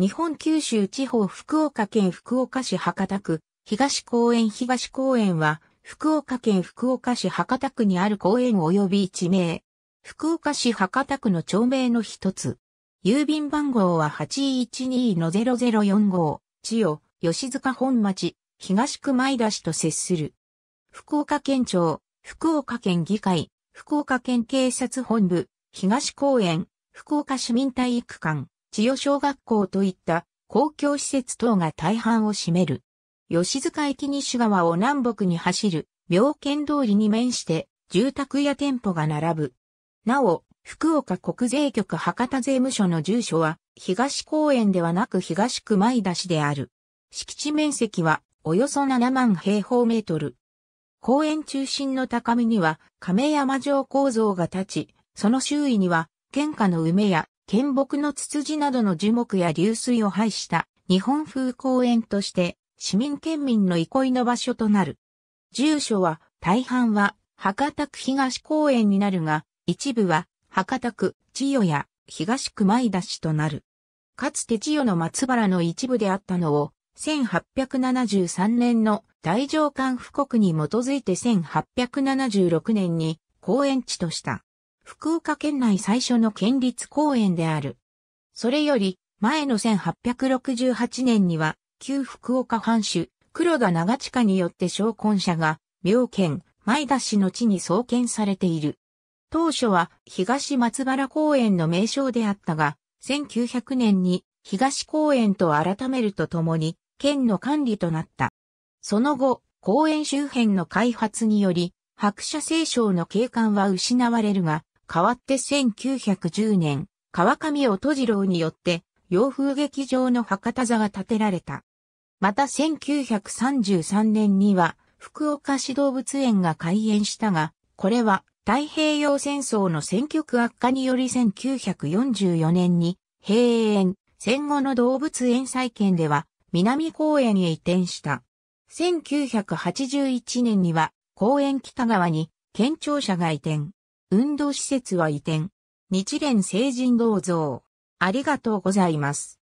日本九州地方福岡県福岡市博多区、東公園東公園は、福岡県福岡市博多区にある公園及び地名。福岡市博多区の町名の一つ。郵便番号は812-0045千代、吉塚本町、東区前田市と接する。福岡県庁、福岡県議会、福岡県警察本部、東公園、福岡市民体育館、千代小学校といった公共施設等が大半を占める。吉塚駅西側を南北に走る、妙見通りに面して、住宅や店舗が並ぶ。なお、福岡国税局博多税務署の住所は、東公園ではなく東区前田市である。敷地面積は、およそ7万平方メートル。公園中心の高みには、亀山城構造が立ち、その周囲には、県下の梅や県木のツツジなどの樹木や流水を排した日本風公園として市民県民の憩いの場所となる。住所は大半は博多区東公園になるが、一部は博多区千代や東区前田市となる。かつて千代の松原の一部であったのを、1873年の大上官布告に基づいて1876年に公園地とした。福岡県内最初の県立公園である。それより、前の1868年には、旧福岡藩主、黒田長近によって昇魂者が、妙見、前田市の地に創建されている。当初は東松原公園の名称であったが、1900年に東公園と改めるとともに、県の管理となった。その後、公園周辺の開発により、白車清章の景観は失われるが、代わって1910年、川上音次郎によって洋風劇場の博多座が建てられた。また1933年には福岡市動物園が開園したが、これは太平洋戦争の戦局悪化により1944年に閉園、戦後の動物園再建では南公園へ移転した。1981年には公園北側に県庁舎が移転。運動施設は移転。日蓮聖人銅像。ありがとうございます。